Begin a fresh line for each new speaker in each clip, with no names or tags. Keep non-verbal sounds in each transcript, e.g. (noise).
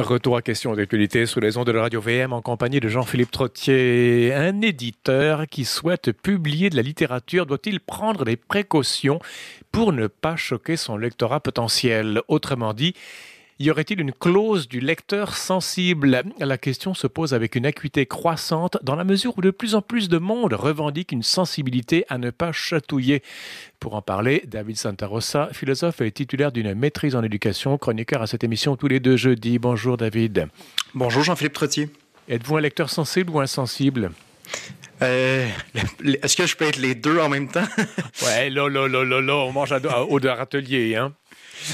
Retour à questions d'actualité sous les ondes de la radio VM en compagnie de Jean-Philippe Trottier. Un éditeur qui souhaite publier de la littérature doit-il prendre des précautions pour ne pas choquer son lectorat potentiel Autrement dit, y aurait-il une clause du lecteur sensible La question se pose avec une acuité croissante dans la mesure où de plus en plus de monde revendique une sensibilité à ne pas chatouiller. Pour en parler, David Santarossa, philosophe et titulaire d'une maîtrise en éducation, chroniqueur à cette émission tous les deux jeudis. Bonjour David. Bonjour Jean-Philippe Trottier. Êtes-vous un lecteur sensible ou insensible euh, Est-ce que je peux être les deux en même temps? ouais, là, là, là, là, là, on mange à, au de atelier, hein?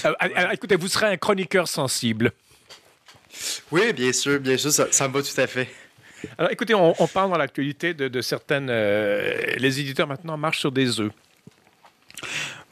Euh, euh, euh, écoutez, vous serez un chroniqueur sensible. Oui, bien sûr, bien sûr, ça, me va tout à fait. Alors écoutez, on, parle dans l'actualité de, certaines... les éditeurs maintenant marchent sur des œufs.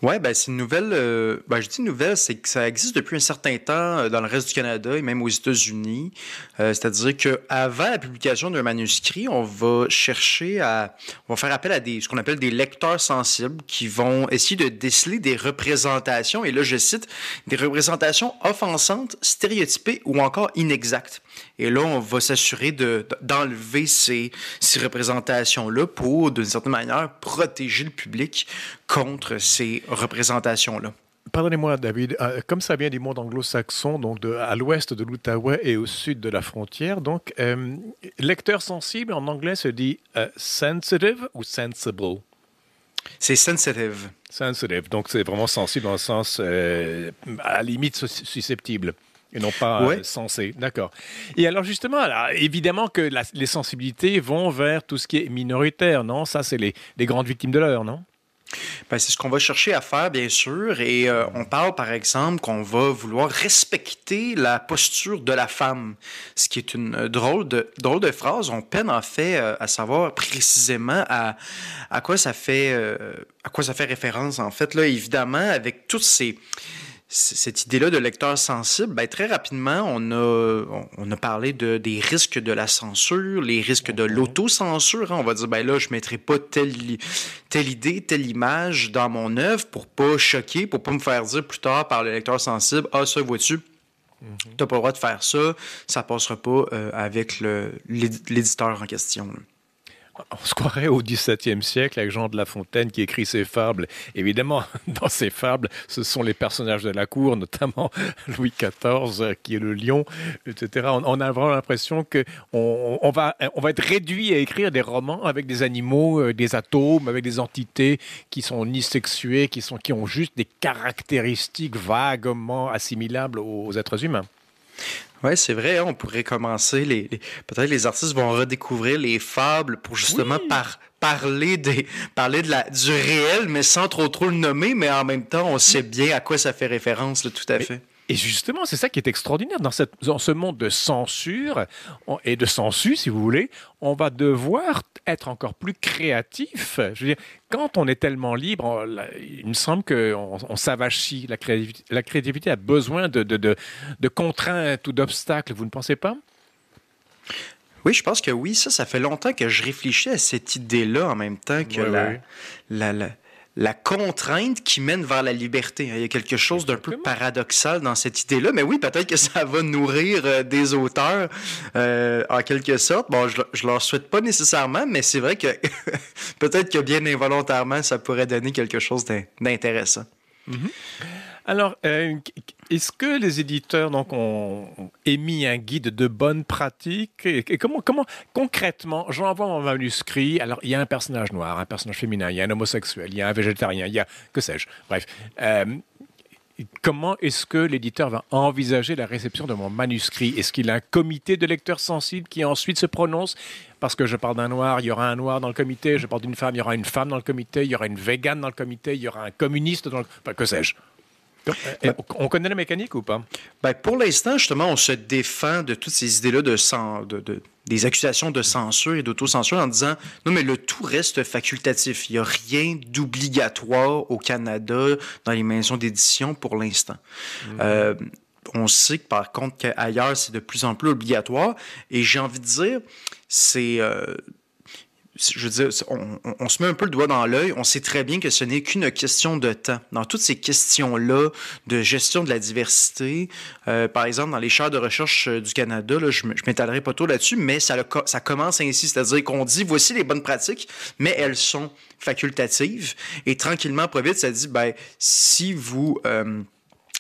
Oui, ben,
c'est une nouvelle. Euh, ben, je dis nouvelle, c'est que ça existe depuis un certain temps euh, dans le reste du Canada et même aux États-Unis. Euh, c'est-à-dire qu'avant la publication d'un manuscrit, on va chercher à. On va faire appel à des, ce qu'on appelle des lecteurs sensibles qui vont essayer de déceler des représentations, et là je cite, des représentations offensantes, stéréotypées ou encore inexactes. Et là, on va s'assurer d'enlever ces, ces représentations-là pour, d'une certaine manière, protéger le public contre ces
représentations-là. Pardonnez-moi, David, euh, comme ça vient du monde anglo saxon donc à l'ouest de l'Outaouais et au sud de la frontière, donc euh, lecteur sensible en anglais se dit euh, sensitive ou sensible C'est sensitive. Sensitive, donc c'est vraiment sensible dans le sens à limite susceptible et non pas sensé. D'accord. Et alors justement, évidemment que les sensibilités vont vers tout ce qui est minoritaire, non Ça, c'est les grandes victimes de l'heure, non ben, c'est ce qu'on va chercher à faire, bien
sûr. Et euh, on parle, par exemple, qu'on va vouloir respecter la posture de la femme, ce qui est une euh, drôle de, de phrase. On peine, en fait, euh, à savoir précisément à, à quoi ça fait, à quoi ça fait référence, en fait. Là, évidemment, avec toutes ces cette idée-là de lecteur sensible, ben, très rapidement, on a, parlé des risques de la censure, les risques de l'autocensure. Hein. On va dire, ben là, je ne mettrai pas telle, idée, telle image dans mon œuvre pour pas choquer, pour pas me faire dire plus tard par le lecteur sensible, ah, ça, vois-tu, mhm. tu n'as pas le droit de faire
ça, ça passera pas euh, avec l'éditeur en question. On se croirait au XVIIe siècle avec Jean de La Fontaine qui écrit ses fables. Évidemment, (laughs) dans ses fables, ce sont les personnages de la cour, notamment (laughs) Louis XIV euh, qui est le lion, etc. On, a vraiment l'impression que on va, être réduit à écrire des romans avec des animaux, euh, des atomes, avec des entités qui sont ni sexuées, qui, ont juste des caractéristiques vaguement assimilables aux êtres humains. Oui,
c'est vrai. Hein, on pourrait commencer. Les, Peut-être les artistes vont redécouvrir les fables pour justement parler, parler de la, du réel, mais sans trop trop le nommer. Mais en même temps,
on sait bien à quoi ça fait référence, tout à fait. Et justement, c'est ça qui est extraordinaire. Dans, cette, ce monde de censure et de censu, si vous voulez, on va devoir être encore plus créatif. Je veux dire, quand on est tellement libre, il me semble qu'on on s'avachit. La créativité, la créativité, a besoin de, de, contraintes ou d'obstacles, vous ne pensez pas oui, je pense que oui, ça, ça fait longtemps que je réfléchis à
cette idée-là en même temps que la, la contrainte qui mène vers la liberté. Il y a quelque chose d'un peu paradoxal dans cette idée-là, mais oui, peut-être que ça va nourrir euh, des auteurs euh, en quelque sorte. Bon, je, ne leur souhaite pas nécessairement, mais c'est vrai que (laughs) peut-être que bien involontairement, ça pourrait donner quelque chose d'intéressant.
Mm-hmm. Alors, euh, est-ce que les éditeurs donc, ont émis un guide de bonnes pratiques et, comment, comment concrètement, j'envoie mon manuscrit, alors il y a un personnage noir, un personnage féminin, il y a un homosexuel, il y a un végétarien, il y a que sais-je, bref. Euh, comment est-ce que l'éditeur va envisager la réception de mon manuscrit Est-ce qu'il a un comité de lecteurs sensibles qui ensuite se prononce Parce que je parle d'un noir, il y aura un noir dans le comité, je parle d'une femme, il y aura une femme dans le comité, il y aura une végane dans le comité, il y aura un communiste dans le... Enfin, que sais-je euh, euh, on connaît la mécanique ou pas? Ben, pour l'instant, justement, on se défend
de toutes ces idées-là de, des accusations de censure et d'autocensure en disant non, mais le tout reste facultatif. Il n'y a rien d'obligatoire au Canada dans les maisons d'édition pour l'instant. Hmm. Euh, on sait que, par contre qu'ailleurs, c'est de plus en plus obligatoire. Et j'ai envie de dire, c'est je veux dire, on, se met un peu le doigt dans l'œil, on sait très bien que ce n'est qu'une question de temps. Dans toutes ces questions-là de gestion de la diversité, euh, par exemple, dans les chaires de recherche euh, du Canada, là, je ne m'étalerai pas trop là-dessus, mais ça, commence ainsi, c'est-à-dire qu'on dit, voici les bonnes pratiques, mais elles sont facultatives, et tranquillement, pas vite, ça dit, ben, si vous... Euh,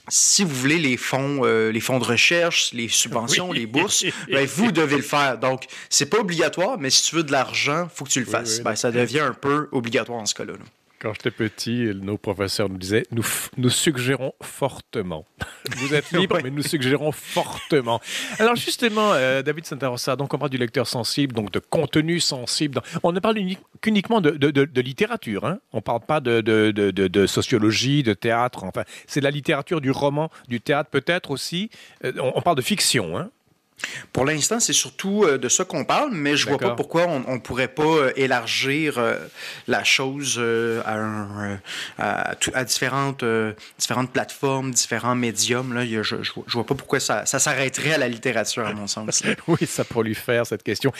si vous voulez les fonds, euh, les fonds de recherche, les subventions, les bourses, (laughs) ben, vous devez le faire. Donc, c'est pas obligatoire, mais si tu veux de l'argent, faut que tu le fasses. Ben, ça devient un peu obligatoire en ce cas-là. là
quand j'étais petit, nos professeurs nous disaient nous, nous suggérons fortement. (laughs) Vous êtes libre, mais nous suggérons fortement. Alors, justement, euh, David Santarossa, donc on parle du lecteur sensible, donc de contenu sensible. On ne parle qu'uniquement de, de, littérature. Hein. On ne parle pas de, sociologie, de théâtre. Enfin, c'est la littérature, du roman, du théâtre peut-être aussi. Euh, on, parle de fiction. Hein.
Pour l'instant, c'est surtout euh, de ça qu'on parle, mais je vois pas pourquoi on ne pourrait pas euh, élargir euh, la chose à, à, différentes, différentes plateformes, différents médiums. Là. Je, ne vois pas pourquoi ça, ça s'arrêterait à la
littérature, à mon sens. (laughs) oui, ça pour lui faire cette question.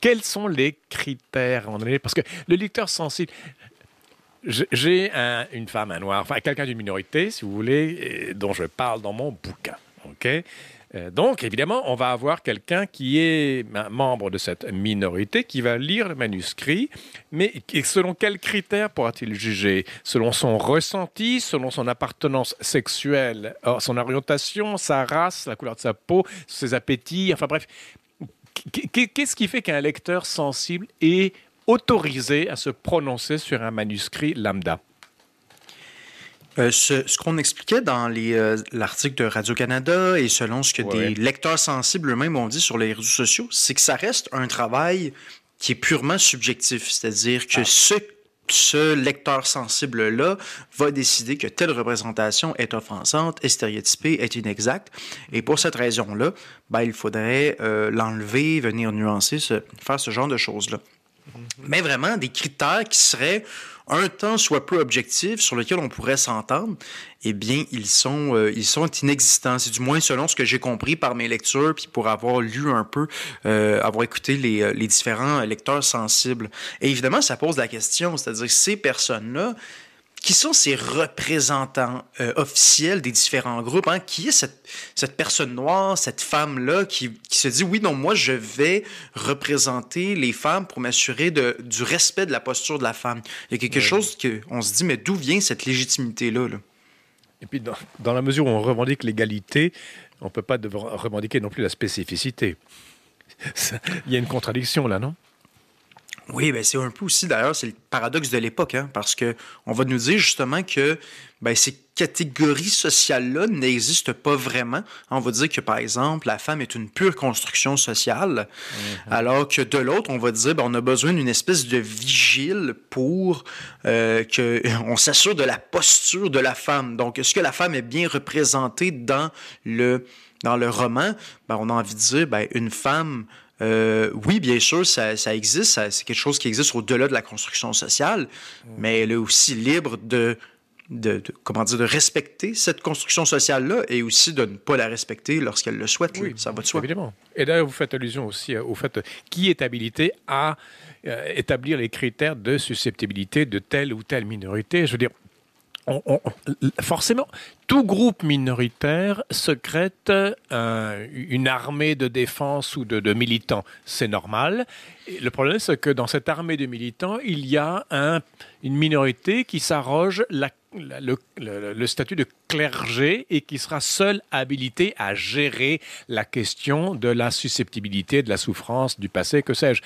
Quels sont les critères, Parce que le lecteur sensible, j'ai une femme, un noir, enfin quelqu'un d'une minorité, si vous voulez, dont je parle dans mon bouquin. OK euh, donc, évidemment, on va avoir quelqu'un qui est membre de cette minorité qui va lire le manuscrit, mais selon quels critères pourra-t-il juger Selon son ressenti, selon son appartenance sexuelle, euh, son orientation, sa race, la couleur de sa peau, ses appétits, enfin bref. Qu'est-ce qui fait qu'un lecteur sensible est autorisé à se prononcer sur un manuscrit lambda
euh, ce, qu'on expliquait dans euh, l'article de Radio-Canada et selon ce que des lecteurs sensibles eux-mêmes ont dit sur les réseaux sociaux, c'est que ça reste un travail qui est purement subjectif. C'est-à-dire que ah. ce, lecteur sensible-là va décider que telle représentation est offensante, est stéréotypée, est inexacte. Et pour cette raison-là, ben, il faudrait euh, l'enlever, venir nuancer, ce, faire ce genre de choses-là. Mm-hmm. Mais vraiment des critères qui seraient un temps soit peu objectif sur lequel on pourrait s'entendre, eh bien, ils sont, euh, ils sont inexistants. C'est du moins selon ce que j'ai compris par mes lectures, puis pour avoir lu un peu, euh, avoir écouté les, euh, les différents lecteurs sensibles. Et évidemment, ça pose la question, c'est-à-dire ces personnes-là, qui sont ces représentants euh, officiels des différents groupes? Hein? Qui est cette, personne noire, cette femme-là qui, se dit, oui, non, moi, je vais représenter les femmes pour m'assurer du respect de la posture de la femme? Il y a quelque chose chose qu'on se dit, mais d'où vient cette légitimité-là?
Et puis, dans, dans, la mesure où on revendique l'égalité, on ne peut pas revendiquer non plus la spécificité. (laughs) Il y a une contradiction là, non
oui, ben c'est un peu aussi, d'ailleurs, c'est le paradoxe de l'époque, hein, parce que on va nous dire justement que ben, ces catégories sociales-là n'existent pas vraiment. On va dire que, par exemple, la femme est une pure construction sociale, mm-hmm. alors que de l'autre, on va dire ben, on a besoin d'une espèce de vigile pour euh, que (laughs) s'assure de la posture de la femme. Donc, est-ce que la femme est bien représentée dans le, dans le roman? Ben, on a envie de dire ben, une femme euh, oui, bien sûr, ça, existe, c'est quelque chose qui existe au-delà de la construction sociale, mais elle est aussi libre de, comment dire, de respecter cette construction sociale-là et aussi de ne pas la respecter lorsqu'elle le souhaite. Oui, ça va de soi.
Évidemment. Et d'ailleurs, vous faites allusion aussi euh, au fait euh, qui est habilité à établir les critères de susceptibilité de telle ou telle minorité. Je veux dire, forcément, tout groupe minoritaire secrète euh, une armée de défense ou de, militants. C'est normal. le problème, c'est que dans cette armée de militants, il y a une minorité qui s'arroge la le, statut de clergé et qui sera seul habilité à gérer la question de la susceptibilité, de la souffrance, du passé, que sais-je.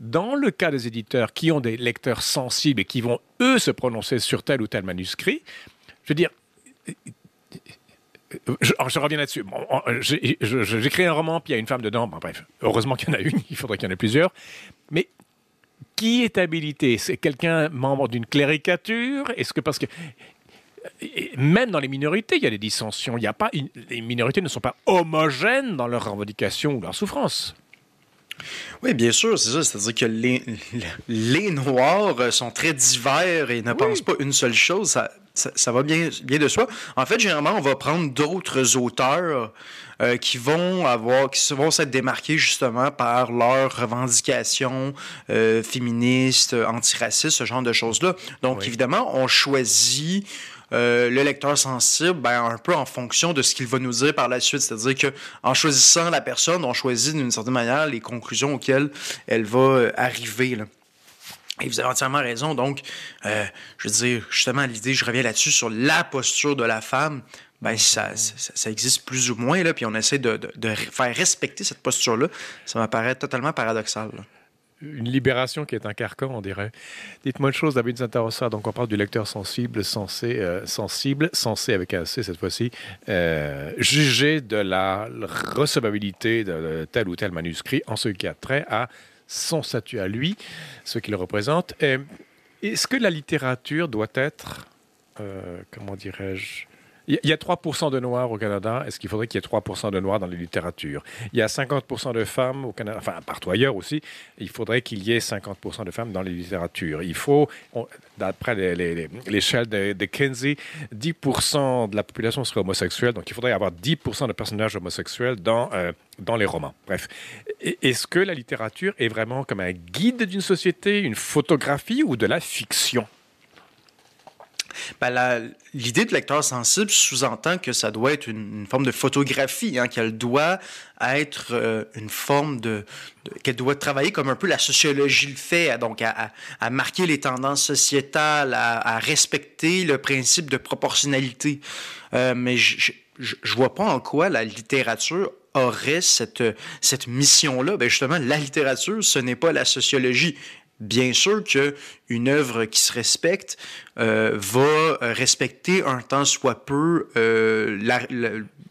Dans le cas des éditeurs qui ont des lecteurs sensibles et qui vont, eux, se prononcer sur tel ou tel manuscrit, je veux dire, je, reviens là-dessus. Bon, J'ai un roman, puis il y a une femme dedans. bref, heureusement qu'il y en a une, (laughs) il faudrait qu'il y en ait plusieurs. Mais qui est habilité C'est quelqu'un membre d'une cléricature Est-ce que parce que même dans les minorités, il y a des dissensions. Il y a pas une, les minorités ne sont pas homogènes dans leurs revendications ou leurs souffrances. Oui, bien sûr, c'est ça. C'est-à-dire que les,
Noirs sont très divers et ne pensent pas une seule chose. Ça, ça, va bien, bien de soi. En fait, généralement, on va prendre d'autres auteurs euh, qui vont avoir, qui vont s'être démarqués justement par leurs revendications euh, féministes, antiracistes, ce genre de choses-là. Donc, évidemment, on choisit euh, le lecteur sensible, ben, un peu en fonction de ce qu'il va nous dire par la suite. C'est-à-dire qu'en choisissant la personne, on choisit d'une certaine manière les conclusions auxquelles elle va arriver. Et vous avez entièrement raison. Donc, euh, je veux dire, justement, l'idée, je reviens là-dessus, sur la posture de la femme, ben, ça, ça, existe plus ou moins, là, puis on essaie de, faire respecter cette posture-là. Ça m'apparaît totalement paradoxal.
une libération qui est un carcan, on dirait. Dites-moi une chose, David ça. donc on parle du lecteur sensible, sensé, euh, sensible, sensé avec un C cette fois-ci, euh, de la recevabilité de tel ou tel manuscrit en ce qui a trait à son statut à lui, ce qu'il représente. Est-ce que la littérature doit être, euh, comment dirais-je, il y a 3% de Noirs au Canada. Est-ce qu'il faudrait qu'il y ait 3% de Noirs dans les littératures Il y a 50% de femmes au Canada, enfin partout ailleurs aussi. Il faudrait qu'il y ait 50% de femmes dans les littératures. Il faut, d'après l'échelle de, de, Kinsey, 10% de la population serait homosexuelle. Donc il faudrait avoir 10% de personnages homosexuels dans, euh, dans les romans. Bref. Est-ce que la littérature est vraiment comme un guide d'une société, une photographie ou de la fiction ben, l'idée de lecteur
sensible sous-entend que ça doit être une, forme de photographie, hein, qu'elle doit être euh, une forme de, qu'elle doit travailler comme un peu la sociologie le fait, donc à, marquer les tendances sociétales, à, respecter le principe de proportionnalité. Euh, mais je ne vois pas en quoi la littérature aurait cette, cette mission-là. Ben justement, la littérature, ce n'est pas la sociologie. Bien sûr qu'une œuvre qui se respecte euh, va respecter un temps soit peu euh,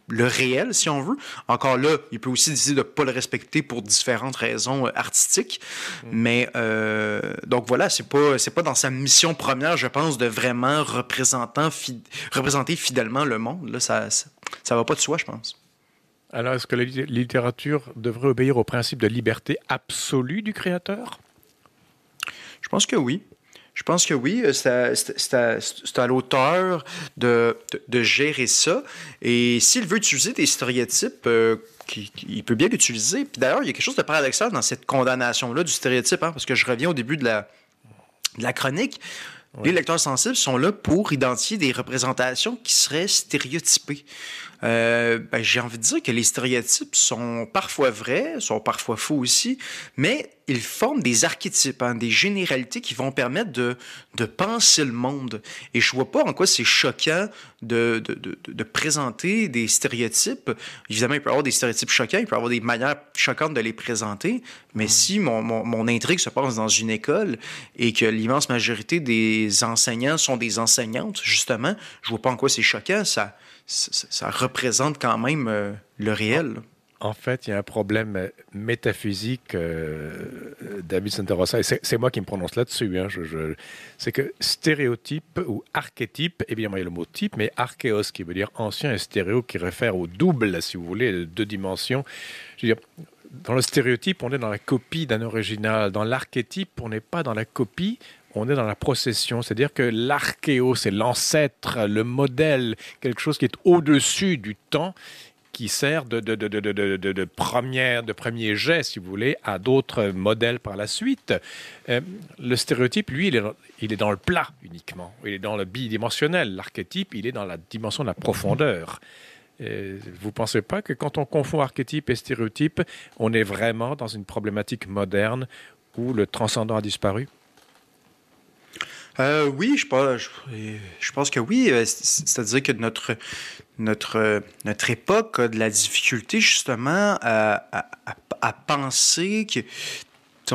le réel, si on veut. Encore là, il peut aussi décider de ne pas le respecter pour différentes raisons euh, artistiques. Mm. Mais donc voilà, c'est pas c'est pas dans sa mission première, je pense, de vraiment représentant représenter fidèlement le monde. Là, ça, ça, va pas de soi, je pense.
Alors, est-ce que la littérature devrait obéir au principe de liberté absolue du créateur
je pense que oui. Je pense que oui, euh, c'est à, l'auteur de, gérer ça. Et s'il veut utiliser des stéréotypes, euh, il peut bien l'utiliser. Puis d'ailleurs, il y a quelque chose de paradoxal dans cette condamnation-là du stéréotype, hein, parce que je reviens au début de la, chronique. Les lecteurs sensibles sont là pour identifier des représentations qui seraient stéréotypées. Euh, ben, j'ai envie de dire que les stéréotypes sont parfois vrais, sont parfois faux aussi, mais ils forment des archétypes, hein, des généralités qui vont permettre de, penser le monde. Et je vois pas en quoi c'est choquant de, présenter des stéréotypes. Évidemment, il peut y avoir des stéréotypes choquants, il peut y avoir des manières choquantes de les présenter, mais mm. si mon, mon, intrigue se passe dans une école et que l'immense majorité des enseignants sont des enseignantes, justement, je vois pas en quoi c'est
choquant. Ça, ça, représente quand même euh, le réel. En fait, il y a un problème euh, métaphysique, euh, David Santarossa, et c'est moi qui me prononce là-dessus. Hein, je, c'est que stéréotype ou archétype, évidemment, eh il y a le mot type, mais archéos, qui veut dire ancien, et stéréo, qui réfère au double, si vous voulez, deux dimensions. dans le stéréotype, on est dans la copie d'un original. Dans l'archétype, on n'est pas dans la copie, on est dans la procession, c'est-à-dire que l'archéo, c'est l'ancêtre, le modèle, quelque chose qui est au-dessus du temps, qui sert de, première, de premier jet, si vous voulez, à d'autres modèles par la suite. Euh, le stéréotype, lui, il est, dans le plat uniquement, il est dans le bidimensionnel. L'archétype, il est dans la dimension de la profondeur. Euh, vous ne pensez pas que quand on confond archétype et stéréotype, on est vraiment dans une problématique moderne où le transcendant a disparu euh, oui, je pense, je, pense que oui. Euh, c'est-à-dire que
notre, notre, notre époque a de la difficulté justement à, penser que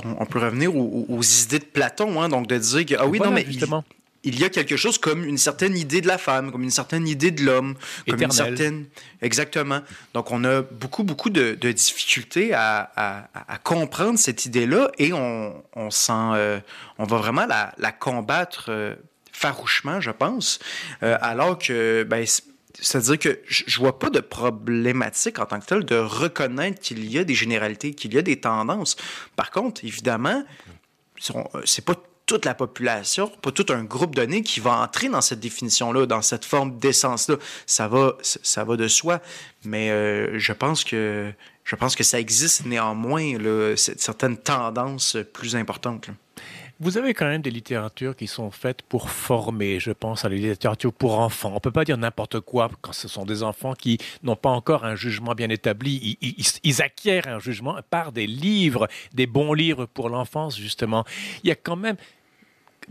on, peut revenir aux, idées de Platon, hein, donc de dire que, ah oui, non, mais justement il y a quelque chose comme une certaine idée de la femme, comme une certaine idée de l'homme, comme une certaine... Exactement. Donc, on a beaucoup, beaucoup de, difficultés à, comprendre cette idée-là et on, sent... Euh, on va vraiment la, combattre euh, farouchement, je pense, euh, alors que... Ben, c'est-à-dire que je vois pas de problématique en tant que telle de reconnaître qu'il y a des généralités, qu'il y a des tendances. Par contre, évidemment, c'est pas toute la population, pas tout un groupe donné qui va entrer dans cette définition-là, dans cette forme d'essence-là. Ça va, ça va de soi, mais euh, je pense que je pense que ça
existe néanmoins cette certaine tendance plus importante. Vous avez quand même des littératures qui sont faites pour former. Je pense à la littérature pour enfants. On ne peut pas dire n'importe quoi quand ce sont des enfants qui n'ont pas encore un jugement bien établi. ils, acquièrent un jugement par des livres, des bons livres pour l'enfance, justement. Il y a quand même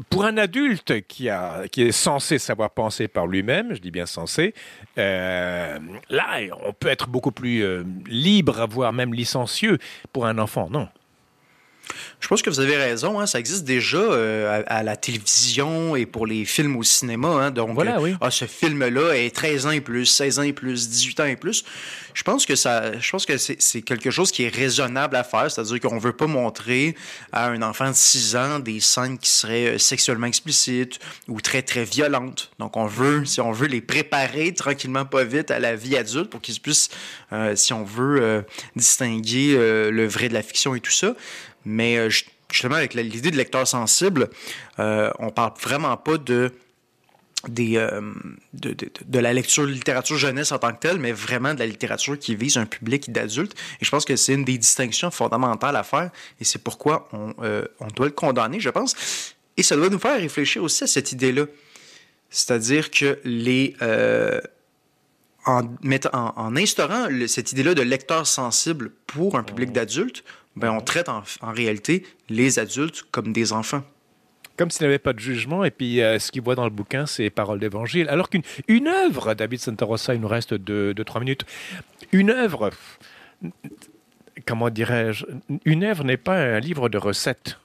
pour un adulte qui, est censé savoir penser par lui-même, je dis bien censé, euh, là, on peut être beaucoup plus euh, libre, voire même licencieux. Pour un enfant, non. Je pense que vous avez raison. Hein. ça existe déjà
euh, à, la télévision et pour les films au cinéma. Hein. donc, euh, ah, ce film-là est 13 ans et plus, 16 ans et plus, 18 ans et plus. Je pense que ça, je pense que c'est quelque chose qui est raisonnable à faire. C'est-à-dire qu'on ne veut pas montrer à un enfant de 6 ans des scènes qui seraient euh, sexuellement explicites ou très, très violentes. Donc, on veut, si on veut, les préparer tranquillement, pas vite à la vie adulte pour qu'ils puissent, si on veut, distinguer le vrai de la fiction et tout ça. Mais euh, justement, avec l'idée de lecteur sensible, on euh, on parle vraiment pas de des, euh, de, la lecture littérature jeunesse en tant que telle, mais vraiment de la littérature qui vise un public d'adultes. Et je pense que c'est une des distinctions fondamentales à faire, et c'est pourquoi on, doit le condamner, je pense. Et ça doit nous faire réfléchir aussi à cette idée-là. C'est-à-dire que les... en, en, instaurant cette idée-là de lecteur sensible pour
un public mmh. d'adultes, ben, on traite en, réalité les adultes comme des enfants comme s'il n'y avait pas de jugement. Et puis, euh, ce qu'il voit dans le bouquin, c'est paroles d'évangile. Alors qu'une œuvre, David Santarossa, il nous reste de deux trois minutes. Une œuvre, comment dirais-je, une œuvre n'est pas un livre de recettes.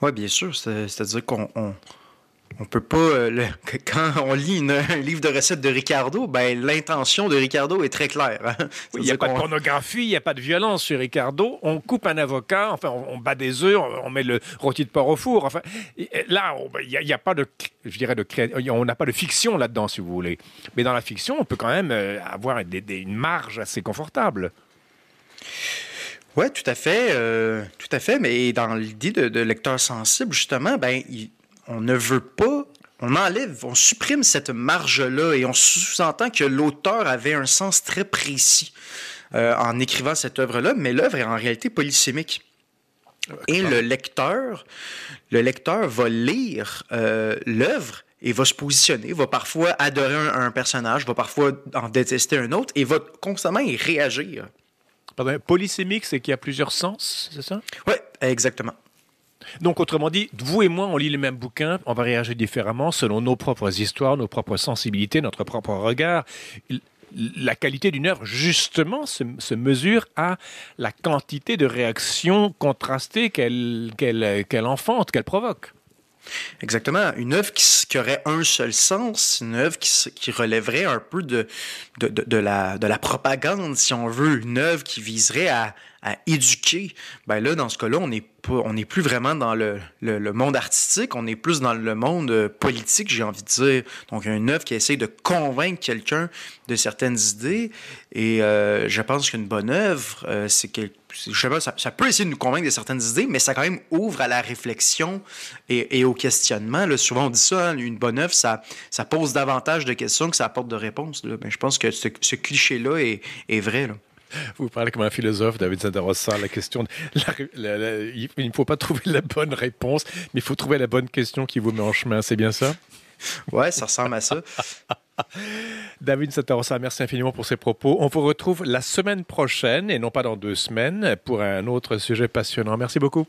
Oui, bien sûr. C'est-à-dire qu'on on peut pas. Euh, quand on lit un livre de recettes de Ricardo, ben, l'intention de Ricardo est très claire.
Hein. Il n'y a pas de pornographie, il n'y a pas de violence sur Ricardo. On coupe un avocat, enfin, on, bat des œufs, on, met le rôti de porc au four. Enfin, là, oh, ben, il n'y a, pas de. Je dirais de on n'a pas de fiction là-dedans, si vous voulez. Mais dans la fiction, on peut quand même euh, avoir une marge assez confortable. Oui, tout à fait, euh, tout à fait. Mais
dans l'idée de, de, lecteur sensible, justement, ben, on ne veut pas, on enlève, on supprime cette marge-là et on sous-entend que l'auteur avait un sens très précis euh, en écrivant cette œuvre-là, mais l'œuvre est en réalité polysémique. Euh, et le lecteur, le lecteur va lire euh, l'œuvre et va se positionner, va parfois adorer un, un, personnage, va parfois en détester un autre et va constamment
y réagir. Pardon, polysémique, c'est qu'il y a plusieurs sens, c'est ça? Oui, exactement. Donc, autrement dit, vous et moi, on lit le même bouquin, on va réagir différemment selon nos propres histoires, nos propres sensibilités, notre propre regard. La qualité d'une œuvre, justement, se, mesure à la quantité de réactions contrastées qu'elle enfante, qu'elle provoque. Exactement. Une œuvre qui, aurait un
seul sens, une œuvre qui, relèverait un peu de, de, la, de la propagande, si on veut, une œuvre qui viserait à, à éduquer, ben là, dans ce cas-là, on n'est on plus vraiment dans le, le, monde artistique, on est plus dans le monde euh, politique, j'ai envie de dire. Donc, une œuvre qui essaie de convaincre quelqu'un de certaines idées. Et euh, je pense qu'une bonne œuvre, euh, c'est que sais pas, ça, peut essayer de nous convaincre de certaines idées, mais ça quand même ouvre à la réflexion et, et au questionnement. Là, souvent, on dit ça, hein, une bonne œuvre, ça, ça pose davantage de questions que ça apporte de réponses. Là. Ben, je pense que ce, cliché-là est,
est vrai. Là. Vous parlez comme un philosophe, David zadarossa la question, il ne faut pas trouver la bonne réponse, mais il faut trouver la bonne question qui vous met en chemin, c'est bien ça Ouais, ça ressemble à ça. (laughs) David Satarossa, merci infiniment pour ces propos. On vous retrouve la semaine prochaine, et non pas dans deux semaines, pour un autre sujet passionnant. Merci beaucoup.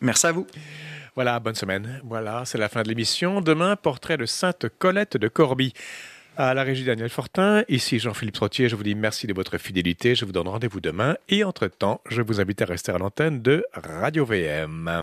Merci à vous. Voilà, bonne semaine. Voilà, c'est la fin de l'émission. Demain, portrait de Sainte Colette de Corbie. À la régie Daniel Fortin, ici Jean-Philippe Trottier, je vous dis merci de votre fidélité, je vous donne rendez-vous demain et entre-temps, je vous invite à rester à l'antenne de Radio VM.